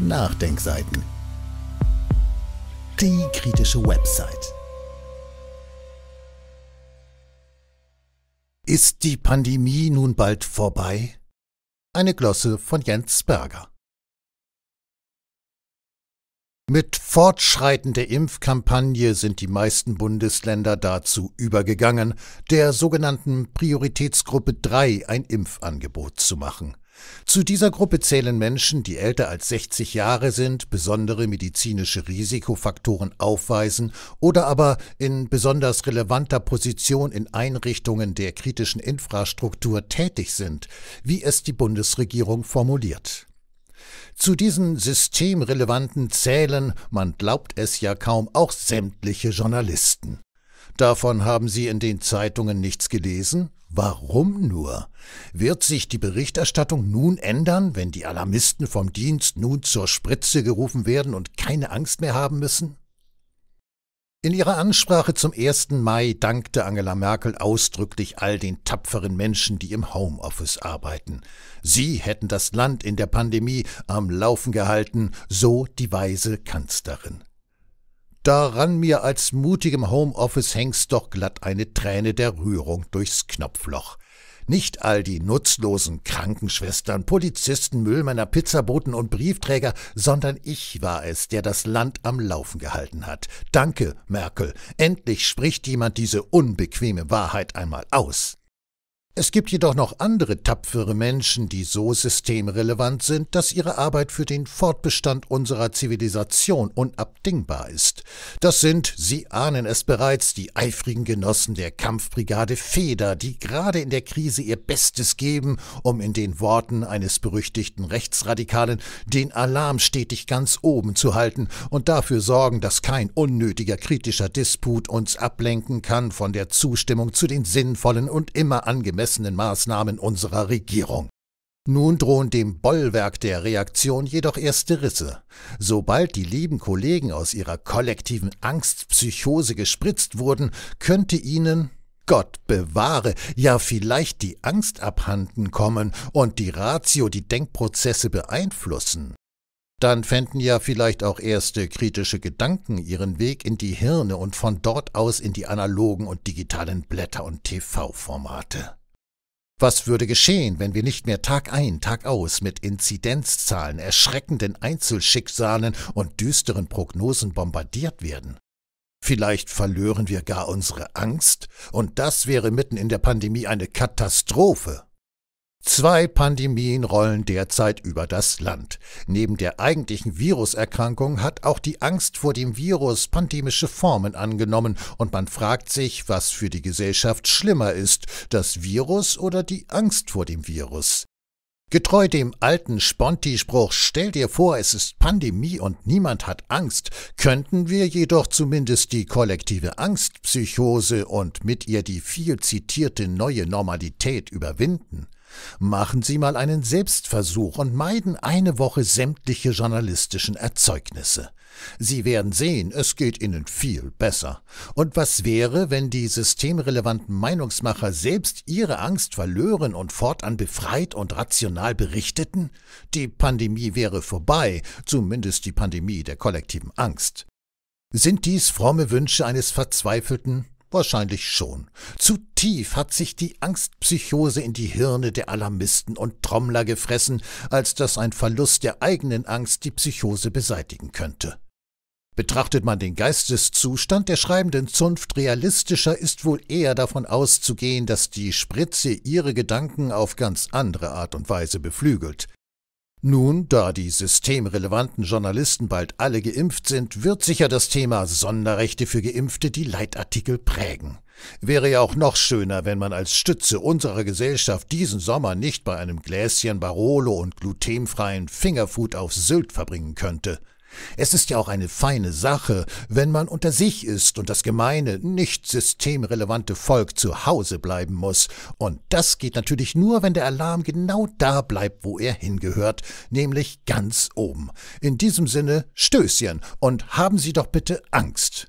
Nachdenkseiten. Die kritische Website. Ist die Pandemie nun bald vorbei? Eine Glosse von Jens Berger. Mit fortschreitender Impfkampagne sind die meisten Bundesländer dazu übergegangen, der sogenannten Prioritätsgruppe 3 ein Impfangebot zu machen. Zu dieser Gruppe zählen Menschen, die älter als 60 Jahre sind, besondere medizinische Risikofaktoren aufweisen oder aber in besonders relevanter Position in Einrichtungen der kritischen Infrastruktur tätig sind, wie es die Bundesregierung formuliert. Zu diesen systemrelevanten zählen, man glaubt es ja kaum, auch sämtliche Journalisten. Davon haben Sie in den Zeitungen nichts gelesen? Warum nur? Wird sich die Berichterstattung nun ändern, wenn die Alarmisten vom Dienst nun zur Spritze gerufen werden und keine Angst mehr haben müssen? In ihrer Ansprache zum 1. Mai dankte Angela Merkel ausdrücklich all den tapferen Menschen, die im Homeoffice arbeiten. Sie hätten das Land in der Pandemie am Laufen gehalten, so die weise Kanzlerin daran mir als mutigem Homeoffice hängst doch glatt eine Träne der Rührung durchs Knopfloch. Nicht all die nutzlosen Krankenschwestern, Polizisten, Müllmänner, Pizzaboten und Briefträger, sondern ich war es, der das Land am Laufen gehalten hat. Danke, Merkel. Endlich spricht jemand diese unbequeme Wahrheit einmal aus. Es gibt jedoch noch andere tapfere Menschen, die so systemrelevant sind, dass ihre Arbeit für den Fortbestand unserer Zivilisation unabdingbar ist. Das sind, Sie ahnen es bereits, die eifrigen Genossen der Kampfbrigade Feder, die gerade in der Krise ihr Bestes geben, um in den Worten eines berüchtigten Rechtsradikalen den Alarm stetig ganz oben zu halten und dafür sorgen, dass kein unnötiger kritischer Disput uns ablenken kann von der Zustimmung zu den sinnvollen und immer angemessenen angemessenen Maßnahmen unserer Regierung. Nun drohen dem Bollwerk der Reaktion jedoch erste Risse. Sobald die lieben Kollegen aus ihrer kollektiven Angstpsychose gespritzt wurden, könnte ihnen, Gott bewahre, ja vielleicht die Angst abhanden kommen und die Ratio die Denkprozesse beeinflussen. Dann fänden ja vielleicht auch erste kritische Gedanken ihren Weg in die Hirne und von dort aus in die analogen und digitalen Blätter und TV-Formate. Was würde geschehen, wenn wir nicht mehr Tag ein, Tag aus mit Inzidenzzahlen, erschreckenden Einzelschicksalen und düsteren Prognosen bombardiert werden? Vielleicht verlören wir gar unsere Angst, und das wäre mitten in der Pandemie eine Katastrophe. Zwei Pandemien rollen derzeit über das Land. Neben der eigentlichen Viruserkrankung hat auch die Angst vor dem Virus pandemische Formen angenommen und man fragt sich, was für die Gesellschaft schlimmer ist, das Virus oder die Angst vor dem Virus. Getreu dem alten Sponti-Spruch Stell dir vor, es ist Pandemie und niemand hat Angst, könnten wir jedoch zumindest die kollektive Angstpsychose und mit ihr die viel zitierte neue Normalität überwinden. Machen Sie mal einen Selbstversuch und meiden eine Woche sämtliche journalistischen Erzeugnisse. Sie werden sehen, es geht Ihnen viel besser. Und was wäre, wenn die systemrelevanten Meinungsmacher selbst ihre Angst verlören und fortan befreit und rational berichteten? Die Pandemie wäre vorbei, zumindest die Pandemie der kollektiven Angst. Sind dies fromme Wünsche eines Verzweifelten? Wahrscheinlich schon. Zu tief hat sich die Angstpsychose in die Hirne der Alarmisten und Trommler gefressen, als dass ein Verlust der eigenen Angst die Psychose beseitigen könnte. Betrachtet man den Geisteszustand der schreibenden Zunft realistischer, ist wohl eher davon auszugehen, dass die Spritze ihre Gedanken auf ganz andere Art und Weise beflügelt. Nun, da die systemrelevanten Journalisten bald alle geimpft sind, wird sicher das Thema Sonderrechte für Geimpfte die Leitartikel prägen. Wäre ja auch noch schöner, wenn man als Stütze unserer Gesellschaft diesen Sommer nicht bei einem Gläschen Barolo und glutenfreien Fingerfood auf Sylt verbringen könnte. Es ist ja auch eine feine Sache, wenn man unter sich ist und das gemeine, nicht systemrelevante Volk zu Hause bleiben muss. Und das geht natürlich nur, wenn der Alarm genau da bleibt, wo er hingehört, nämlich ganz oben. In diesem Sinne Stößchen und haben Sie doch bitte Angst.